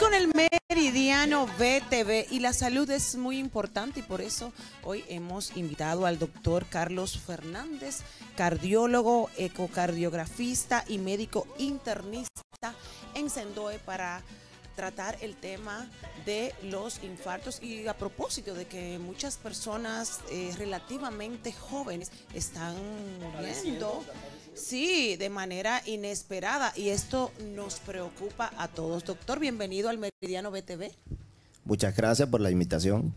con el meridiano BTV y la salud es muy importante y por eso hoy hemos invitado al doctor Carlos Fernández, cardiólogo, ecocardiografista y médico internista en Sendoe para tratar el tema de los infartos y a propósito de que muchas personas eh, relativamente jóvenes están muriendo Sí, de manera inesperada. Y esto nos preocupa a todos. Doctor, bienvenido al Meridiano BTV. Muchas gracias por la invitación.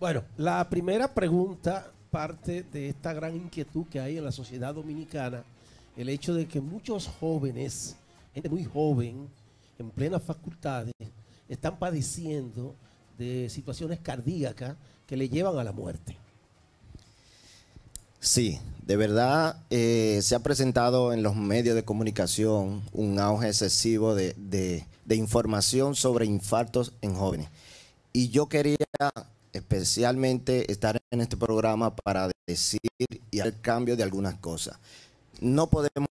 Bueno, la primera pregunta parte de esta gran inquietud que hay en la sociedad dominicana, el hecho de que muchos jóvenes, gente muy joven, en plenas facultades, están padeciendo de situaciones cardíacas que le llevan a la muerte. Sí, de verdad eh, se ha presentado en los medios de comunicación un auge excesivo de, información sobre infartos en jóvenes. Y yo quería especialmente estar en este programa para decir y hacer cambio de algunas cosas. No podemos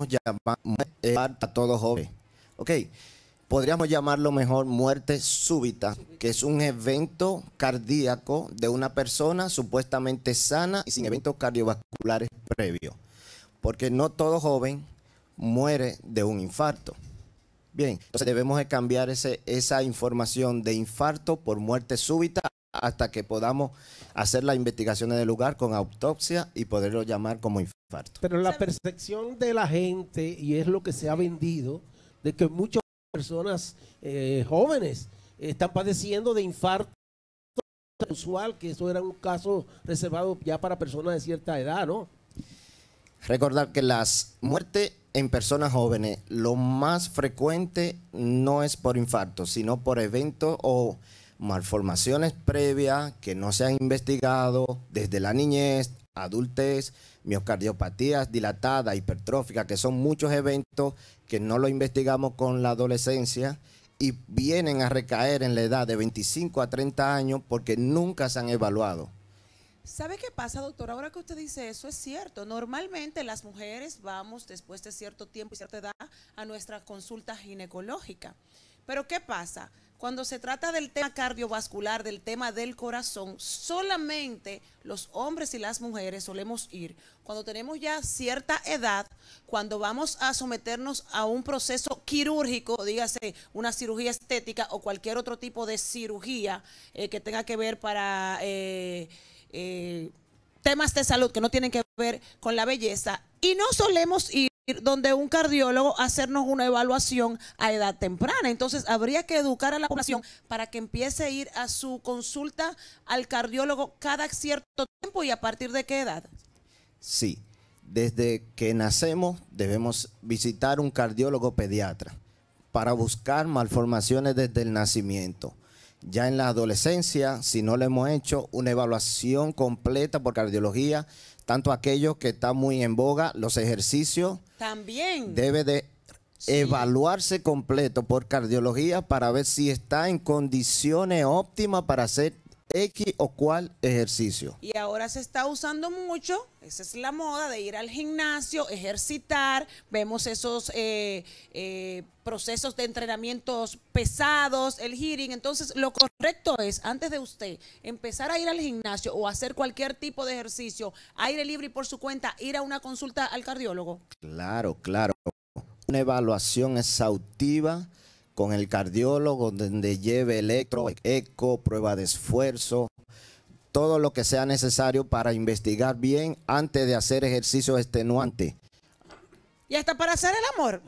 llamar a todos jóvenes. Ok, podríamos llamarlo mejor muerte súbita, que es un evento cardíaco de una persona supuestamente sana y sin eventos cardiovasculares previos. Porque no todo joven muere de un infarto. Bien, entonces debemos cambiar ese, esa información de infarto por muerte súbita hasta que podamos hacer las investigaciones del lugar con autopsia y poderlo llamar como infarto. Pero la percepción de la gente, y es lo que se ha vendido, de que muchos personas eh, jóvenes están padeciendo de infarto usual, que eso era un caso reservado ya para personas de cierta edad, ¿no? Recordar que las muertes en personas jóvenes, lo más frecuente no es por infarto, sino por eventos o malformaciones previas que no se han investigado desde la niñez adultez, miocardiopatías dilatadas, hipertróficas, que son muchos eventos que no lo investigamos con la adolescencia y vienen a recaer en la edad de 25 a 30 años porque nunca se han evaluado. ¿Sabe qué pasa, doctor? Ahora que usted dice eso, es cierto. Normalmente las mujeres vamos después de cierto tiempo y cierta edad a nuestra consulta ginecológica. Pero ¿qué pasa? Cuando se trata del tema cardiovascular, del tema del corazón, solamente los hombres y las mujeres solemos ir cuando tenemos ya cierta edad, cuando vamos a someternos a un proceso quirúrgico, dígase una cirugía estética o cualquier otro tipo de cirugía eh, que tenga que ver para eh, eh, temas de salud que no tienen que ver con la belleza, y no solemos ir donde un cardiólogo hacernos una evaluación a edad temprana. Entonces, habría que educar a la población para que empiece a ir a su consulta al cardiólogo cada cierto tiempo y a partir de qué edad. Sí, desde que nacemos debemos visitar un cardiólogo pediatra para buscar malformaciones desde el nacimiento. Ya en la adolescencia, si no le hemos hecho, una evaluación completa por cardiología tanto aquellos que están muy en boga, los ejercicios. También. Debe de evaluarse completo por cardiología para ver si está en condiciones óptimas para hacer X o cual ejercicio. Y ahora se está usando mucho, esa es la moda de ir al gimnasio, ejercitar, vemos esos eh, eh, procesos de entrenamientos pesados, el hearing. Entonces, lo correcto es, antes de usted empezar a ir al gimnasio o hacer cualquier tipo de ejercicio, aire libre y por su cuenta, ir a una consulta al cardiólogo. Claro, claro. Una evaluación exhaustiva con el cardiólogo, donde lleve electro, eco, prueba de esfuerzo, todo lo que sea necesario para investigar bien antes de hacer ejercicio extenuante. Y hasta para hacer el amor.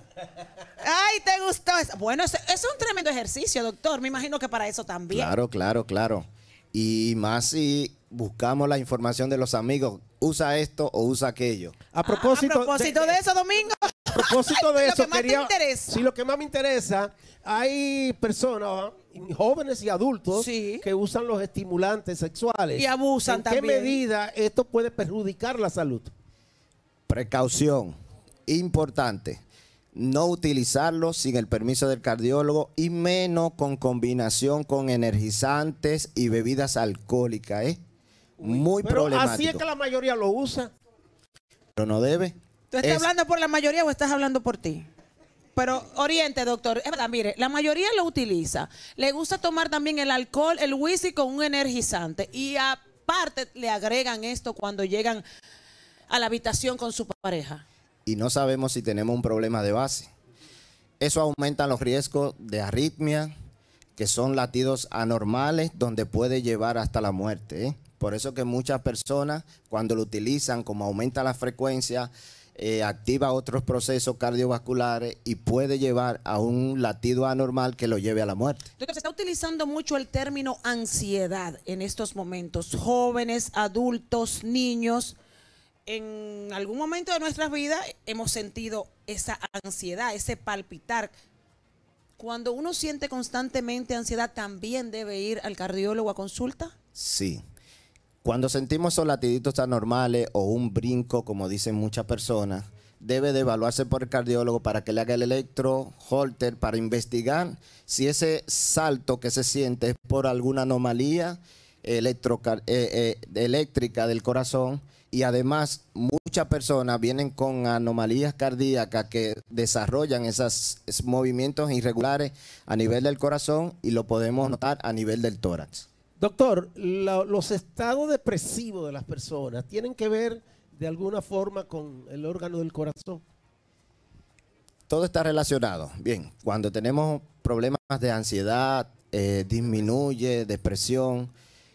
Ay, te gustó. Bueno, es, un tremendo ejercicio, doctor. Me imagino que para eso también. Claro, claro, claro. Y más si buscamos la información de los amigos, usa esto o usa aquello. A ah, propósito, a propósito de, eso, Domingo propósito de eso, lo que más lo que más me interesa, hay personas, ah, jóvenes y adultos, que usan los estimulantes sexuales. Y abusan también. qué medida esto puede perjudicar la salud? Precaución, importante. No utilizarlo sin el permiso del cardiólogo y menos con combinación con energizantes y bebidas alcohólicas. ¿eh? Muy Pero Así es que la mayoría lo usa. Pero no debe estás hablando por la mayoría o estás hablando por ti? Pero oriente, doctor. Es verdad, mire, la mayoría lo utiliza. Le gusta tomar también el alcohol, el whisky con un energizante. Y aparte le agregan esto cuando llegan a la habitación con su pareja. Y no sabemos si tenemos un problema de base. Eso aumenta los riesgos de arritmia, que son latidos anormales, donde puede llevar hasta la muerte. ¿eh? Por eso que muchas personas, cuando lo utilizan, como aumenta la frecuencia, eh, activa otros procesos cardiovasculares y puede llevar a un latido anormal que lo lleve a la muerte. Doctor, se está utilizando mucho el término ansiedad en estos momentos. Jóvenes, adultos, niños en algún momento de nuestras vidas hemos sentido esa ansiedad, ese palpitar. Cuando uno siente constantemente ansiedad, ¿también debe ir al cardiólogo a consulta? Sí. Cuando sentimos esos latiditos anormales o un brinco, como dicen muchas personas, debe de evaluarse por el cardiólogo para que le haga el electro, holter, para investigar si ese salto que se siente es por alguna anomalía eh, eh, eh, eléctrica del corazón. Y además, muchas personas vienen con anomalías cardíacas que desarrollan esos movimientos irregulares a nivel del corazón y lo podemos notar a nivel del tórax. Doctor, los estados depresivos de las personas tienen que ver de alguna forma con el órgano del corazón. Todo está relacionado. Bien, cuando tenemos problemas de ansiedad, eh, disminuye, depresión,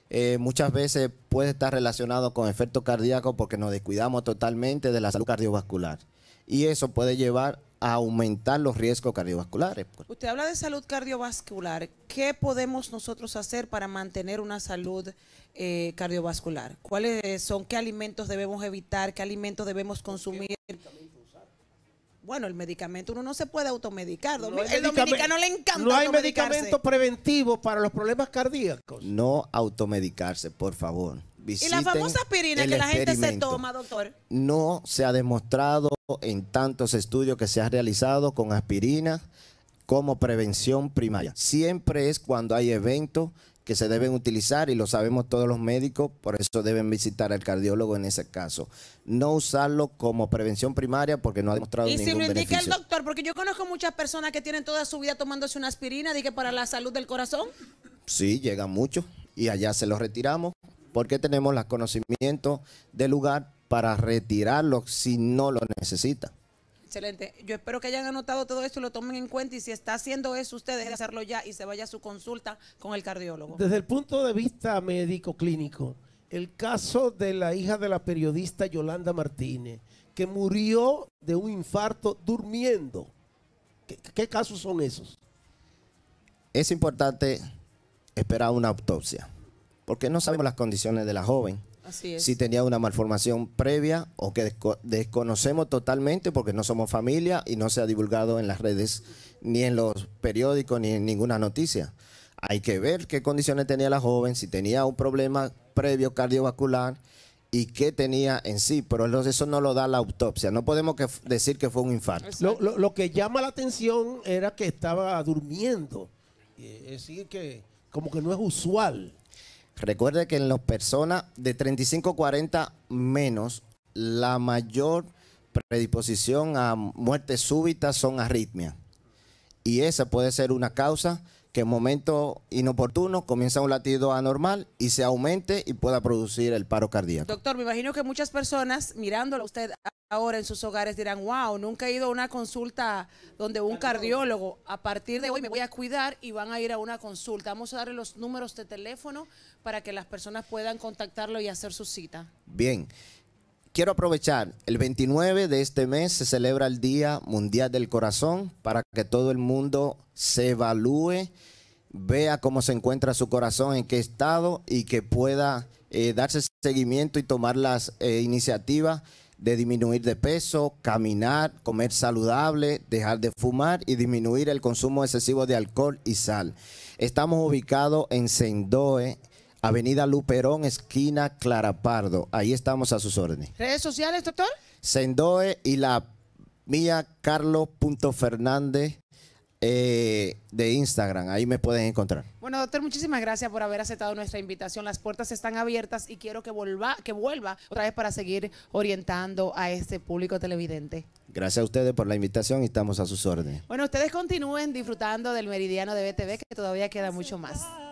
eh, muchas veces puede estar relacionado con efectos cardíacos porque nos descuidamos totalmente de la salud cardiovascular. Y eso puede llevar aumentar los riesgos cardiovasculares. Usted habla de salud cardiovascular. ¿Qué podemos nosotros hacer para mantener una salud eh, cardiovascular? ¿Cuáles son? ¿Qué alimentos debemos evitar? ¿Qué alimentos debemos consumir? Bueno, el medicamento uno no se puede automedicar. No el dominicano le encanta. No hay medicamento preventivo para los problemas cardíacos. No automedicarse, por favor. y la famosa aspirina que la gente se toma, doctor. No se ha demostrado en tantos estudios que se han realizado con aspirina como prevención primaria. Siempre es cuando hay eventos que se deben utilizar y lo sabemos todos los médicos, por eso deben visitar al cardiólogo en ese caso. No usarlo como prevención primaria porque no ha demostrado ningún beneficio. Y si lo indica el doctor, porque yo conozco muchas personas que tienen toda su vida tomándose una aspirina, dije, para la salud del corazón. Sí, llega mucho y allá se los retiramos porque tenemos los conocimientos del lugar para retirarlo si no lo necesita. Excelente. Yo espero que hayan anotado todo esto y lo tomen en cuenta. Y si está haciendo eso, ustedes de hacerlo ya y se vaya a su consulta con el cardiólogo. Desde el punto de vista médico clínico, el caso de la hija de la periodista Yolanda Martínez, que murió de un infarto durmiendo. qué casos son esos? Es importante esperar una autopsia, porque no sabemos las condiciones de la joven si tenía una malformación previa o que desconocemos totalmente porque no somos familia y no se ha divulgado en las redes, ni en los periódicos, ni en ninguna noticia. Hay que ver qué condiciones tenía la joven, si tenía un problema previo cardiovascular y qué tenía en sí, pero eso no lo da la autopsia. No podemos decir que fue un infarto. Lo, lo, que llama la atención era que estaba durmiendo. Eh, es decir, que como que no es usual. Recuerde que en las personas de 35 a 40 menos, la mayor predisposición a muerte súbita son arritmias. Y esa puede ser una causa que en momento inoportuno comienza un latido anormal y se aumente y pueda producir el paro cardíaco. Doctor, me imagino que muchas personas mirándolo usted ahora en sus hogares dirán, wow, nunca he ido a una consulta donde un cardiólogo, a partir de hoy me voy a cuidar y van a ir a una consulta. Vamos a darle los números de teléfono para que las personas puedan contactarlo y hacer su cita. Bien. Quiero aprovechar, el 29 de este mes se celebra el Día Mundial del Corazón para que todo el mundo se evalúe, vea cómo se encuentra su corazón, en qué estado y que pueda eh, darse seguimiento y tomar las eh, iniciativas de disminuir de peso, caminar, comer saludable, dejar de fumar y disminuir el consumo excesivo de alcohol y sal. Estamos ubicados en Sendoe, Avenida Luperón, esquina Clarapardo. Ahí estamos a sus órdenes. ¿Redes sociales, doctor? Sendoe y la mía carlos.fernández eh, de Instagram. Ahí me pueden encontrar. Bueno, doctor, muchísimas gracias por haber aceptado nuestra invitación. Las puertas están abiertas y quiero que, vuelva que vuelva otra vez para seguir orientando a este público televidente. Gracias a ustedes por la invitación y estamos a sus órdenes. Bueno, ustedes continúen disfrutando del meridiano de BTV, que todavía queda mucho más.